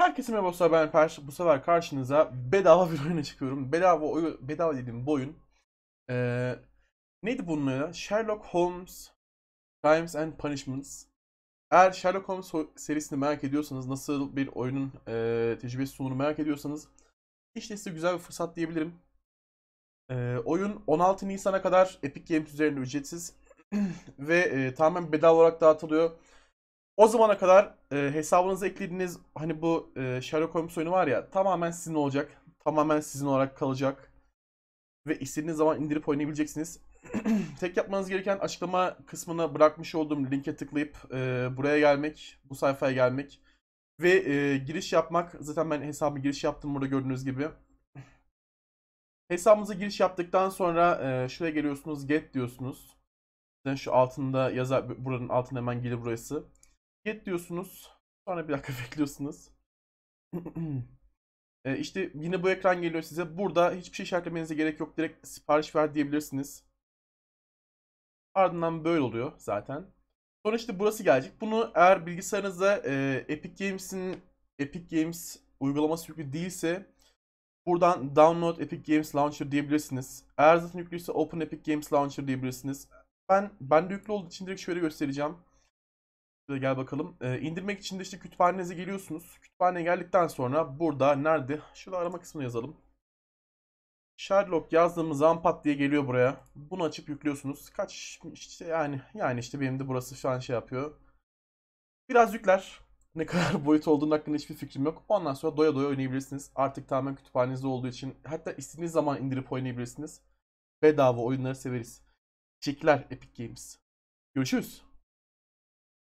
Herkese merhaba ben Perş. Bu sefer karşınıza bedava bir oyuna çıkıyorum. Bedava oyu, bedava dediğim bu oyun. Ee, neydi bunun adı? Sherlock Holmes Crimes and Punishments. Eğer Sherlock Holmes serisini merak ediyorsanız, nasıl bir oyunun e, tecrübesi sunduğunu merak ediyorsanız işte size güzel bir fırsat diyebilirim. Ee, oyun 16 Nisan'a kadar Epic Games üzerinde ücretsiz ve e, tamamen bedava olarak dağıtılıyor. O zamana kadar e, hesabınıza eklediğiniz hani bu e, Sherlock Holmes oyunu var ya tamamen sizin olacak. Tamamen sizin olarak kalacak. Ve istediğiniz zaman indirip oynayabileceksiniz. Tek yapmanız gereken açıklama kısmına bırakmış olduğum linke tıklayıp e, buraya gelmek, bu sayfaya gelmek ve e, giriş yapmak. Zaten ben hesabı giriş yaptım burada gördüğünüz gibi. Hesabımıza giriş yaptıktan sonra e, şuraya geliyorsunuz get diyorsunuz. Yani şu altında yazar buranın altında hemen gelir burası. Get diyorsunuz. Sonra bir dakika bekliyorsunuz. e, işte yine bu ekran geliyor size. Burada hiçbir şey işaretlemenize gerek yok. Direkt sipariş ver diyebilirsiniz. Ardından böyle oluyor zaten. Sonra işte burası gelecek. Bunu eğer bilgisayarınızda e, Epic Games'in Epic Games uygulaması yüklü değilse buradan Download Epic Games Launcher diyebilirsiniz. Eğer zaten yüklüyse Open Epic Games Launcher diyebilirsiniz. Ben bende yüklü olduğu için direkt şöyle göstereceğim. Ee, gel bakalım. Ee, indirmek için de işte kütüphanenize geliyorsunuz. Kütüphaneye geldikten sonra burada nerede? Şurada arama kısmını yazalım. Sherlock yazdığımız zaman pat diye geliyor buraya. Bunu açıp yüklüyorsunuz. Kaç işte yani yani işte benim de burası şu an şey yapıyor. Biraz yükler. Ne kadar boyut olduğunun hakkında hiçbir fikrim yok. Ondan sonra doya doya oynayabilirsiniz. Artık tamamen kütüphanenizde olduğu için hatta istediğiniz zaman indirip oynayabilirsiniz. Bedava oyunları severiz. çekler Epic Games. Görüşürüz.